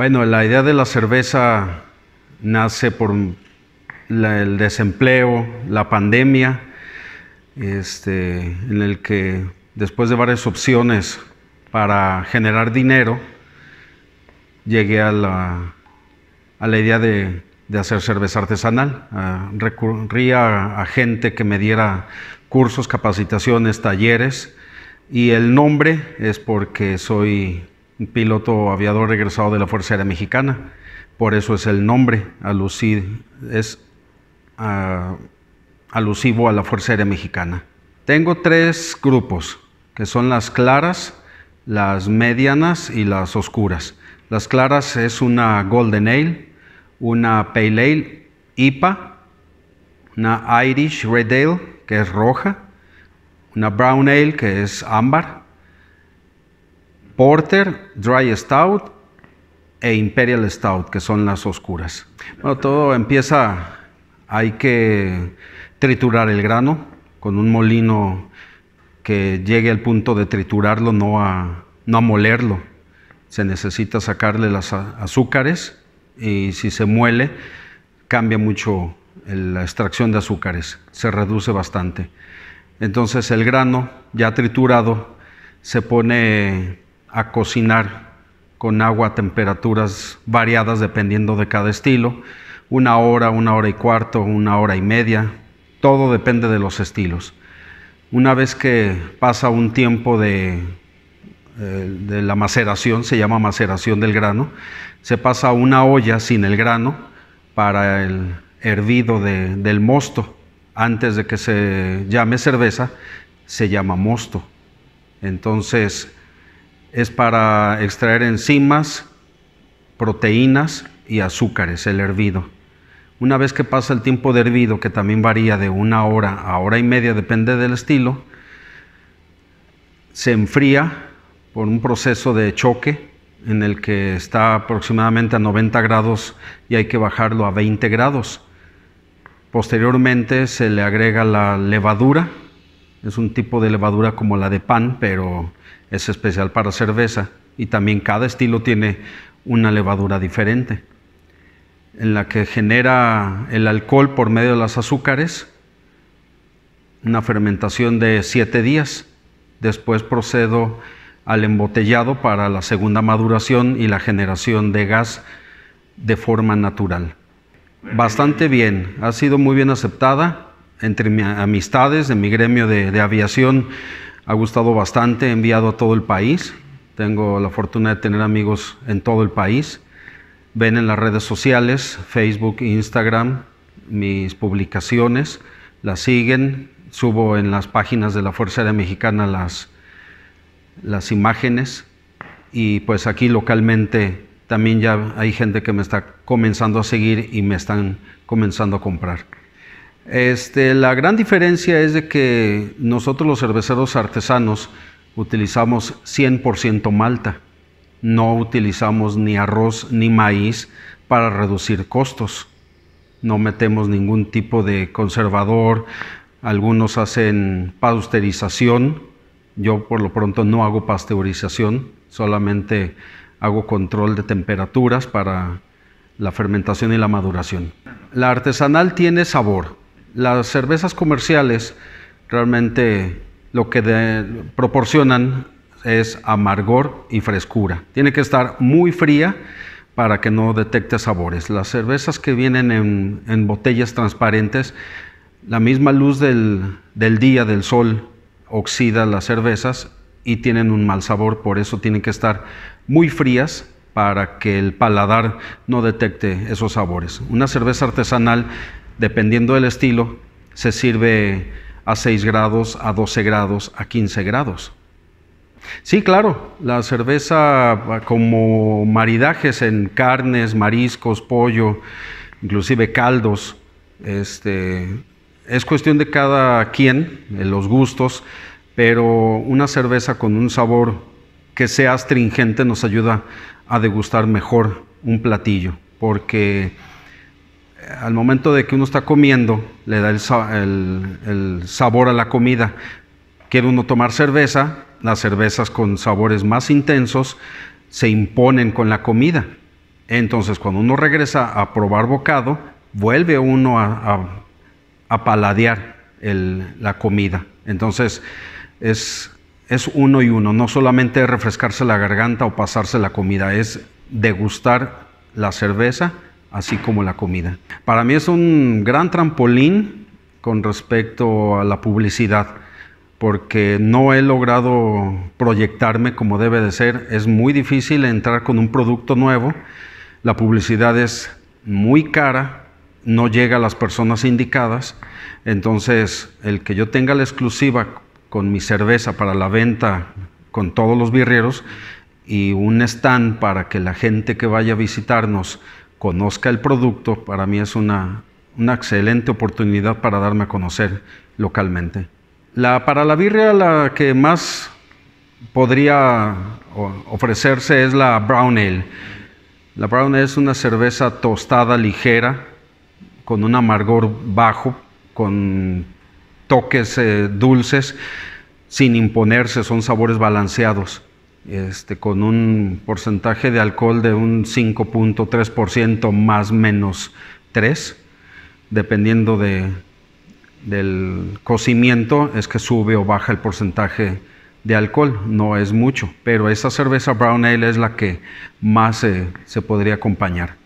Bueno, la idea de la cerveza nace por el desempleo, la pandemia, este, en el que después de varias opciones para generar dinero, llegué a la, a la idea de, hacer cerveza artesanal. Ah, recurría a, gente que me diera cursos, capacitaciones, talleres, y el nombre es porque soy piloto aviador regresado de la Fuerza Aérea Mexicana. Por eso es el nombre, alusivo, es ah, alusivo a la Fuerza Aérea Mexicana. Tengo tres grupos, que son las claras, las medianas y las oscuras. Las claras es una Golden Ale, una Pale Ale IPA, una Irish Red Ale, que es roja, una Brown Ale, que es ámbar, Porter, Dry Stout e Imperial Stout, que son las oscuras. Bueno, todo empieza, hay que triturar el grano con un molino que llegue al punto de triturarlo, no a, no a molerlo. Se necesita sacarle las azúcares y si se muele cambia mucho la extracción de azúcares, se reduce bastante. Entonces el grano ya triturado se pone a cocinar con agua a temperaturas variadas dependiendo de cada estilo, una hora, una hora y cuarto, una hora y media, todo depende de los estilos. Una vez que pasa un tiempo de, eh, de la maceración, se llama maceración del grano, se pasa una olla sin el grano para el hervido del mosto. Antes de que se llame cerveza, se llama mosto. Entonces, es para extraer enzimas, proteínas y azúcares, el hervido. Una vez que pasa el tiempo de hervido, que también varía de una hora a hora y media, depende del estilo, se enfría por un proceso de choque en el que está aproximadamente a 90 grados y hay que bajarlo a 20 grados. Posteriormente se le agrega la levadura es un tipo de levadura como la de pan, pero es especial para cerveza. Y también cada estilo tiene una levadura diferente, en la que genera el alcohol por medio de las azúcares, una fermentación de siete días. Después procedo al embotellado para la segunda maduración y la generación de gas de forma natural. Bastante bien, ha sido muy bien aceptada entre amistades en mi gremio de, aviación ha gustado bastante, he enviado a todo el país. Tengo la fortuna de tener amigos en todo el país. Ven en las redes sociales, Facebook, Instagram, mis publicaciones, las siguen. Subo en las páginas de la Fuerza Aérea Mexicana las, las imágenes y pues aquí localmente también ya hay gente que me está comenzando a seguir y me están comenzando a comprar. Este, la gran diferencia es de que nosotros los cerveceros artesanos utilizamos 100% malta, no utilizamos ni arroz ni maíz para reducir costos. No metemos ningún tipo de conservador, algunos hacen pasteurización, yo por lo pronto no hago pasteurización, solamente hago control de temperaturas para la fermentación y la maduración. La artesanal tiene sabor, las cervezas comerciales realmente lo que proporcionan es amargor y frescura. Tiene que estar muy fría para que no detecte sabores. Las cervezas que vienen en, botellas transparentes, la misma luz del, del, día, del sol, oxida las cervezas y tienen un mal sabor, por eso tienen que estar muy frías para que el paladar no detecte esos sabores. Una cerveza artesanal dependiendo del estilo, se sirve a 6 grados, a 12 grados, a 15 grados. Sí, claro, la cerveza ah, como maridajes en carnes, mariscos, pollo, inclusive caldos, este, es cuestión de cada quien, eh, los gustos, pero una cerveza con un sabor que sea astringente nos ayuda a degustar mejor un platillo, porque al momento de que uno está comiendo, le da el, sabor a la comida. Quiere uno tomar cerveza, las cervezas con sabores más intensos se imponen con la comida. Entonces, cuando uno regresa a probar bocado, vuelve uno a, paladear la comida. Entonces, es, es uno y uno, no solamente refrescarse la garganta o pasarse la comida, es degustar la cerveza así como la comida. Para mí es un gran trampolín con respecto a la publicidad, porque no he logrado proyectarme como debe de ser. Es muy difícil entrar con un producto nuevo. La publicidad es muy cara, no llega a las personas indicadas. Entonces, el que yo tenga la exclusiva con mi cerveza para la venta con todos los birreros y un stand para que la gente que vaya a visitarnos conozca el producto, para mí es una, excelente oportunidad para darme a conocer localmente. La, para la birria la que más podría ofrecerse es la brown ale. La brown ale es una cerveza tostada ligera, con un amargor bajo, con toques eh, dulces, sin imponerse, son sabores balanceados. Este, con un porcentaje de alcohol de un 5.3% más menos 3, dependiendo del cocimiento, es que sube o baja el porcentaje de alcohol, no es mucho, pero esa cerveza brown ale es la que más se podría acompañar.